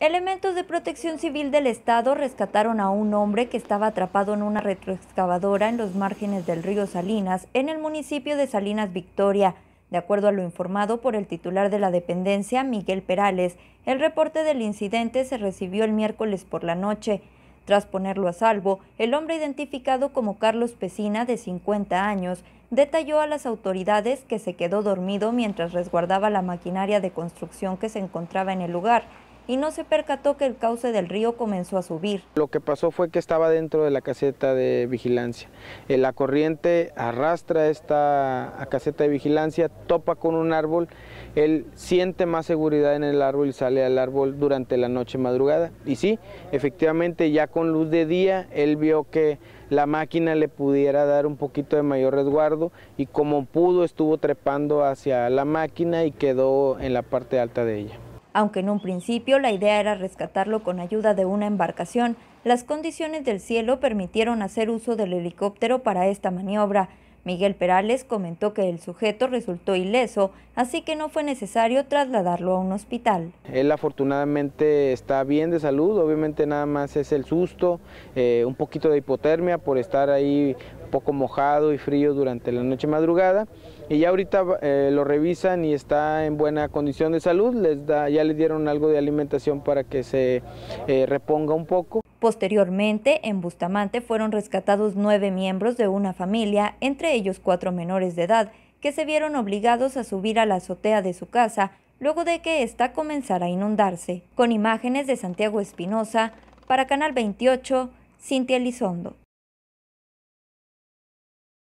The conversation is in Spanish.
Elementos de protección civil del Estado rescataron a un hombre que estaba atrapado en una retroexcavadora en los márgenes del río Salinas, en el municipio de Salinas Victoria. De acuerdo a lo informado por el titular de la dependencia, Miguel Perales, el reporte del incidente se recibió el miércoles por la noche. Tras ponerlo a salvo, el hombre identificado como Carlos Pesina, de 50 años, detalló a las autoridades que se quedó dormido mientras resguardaba la maquinaria de construcción que se encontraba en el lugar y no se percató que el cauce del río comenzó a subir. Lo que pasó fue que estaba dentro de la caseta de vigilancia. Eh, la corriente arrastra esta caseta de vigilancia, topa con un árbol, él siente más seguridad en el árbol y sale al árbol durante la noche madrugada. Y sí, efectivamente ya con luz de día, él vio que la máquina le pudiera dar un poquito de mayor resguardo y como pudo estuvo trepando hacia la máquina y quedó en la parte alta de ella. Aunque en un principio la idea era rescatarlo con ayuda de una embarcación, las condiciones del cielo permitieron hacer uso del helicóptero para esta maniobra. Miguel Perales comentó que el sujeto resultó ileso, así que no fue necesario trasladarlo a un hospital. Él afortunadamente está bien de salud, obviamente nada más es el susto, eh, un poquito de hipotermia por estar ahí poco mojado y frío durante la noche madrugada y ya ahorita eh, lo revisan y está en buena condición de salud, les da, ya le dieron algo de alimentación para que se eh, reponga un poco. Posteriormente, en Bustamante fueron rescatados nueve miembros de una familia, entre ellos cuatro menores de edad, que se vieron obligados a subir a la azotea de su casa luego de que esta comenzara a inundarse. Con imágenes de Santiago Espinosa, para Canal 28, Cintia Elizondo.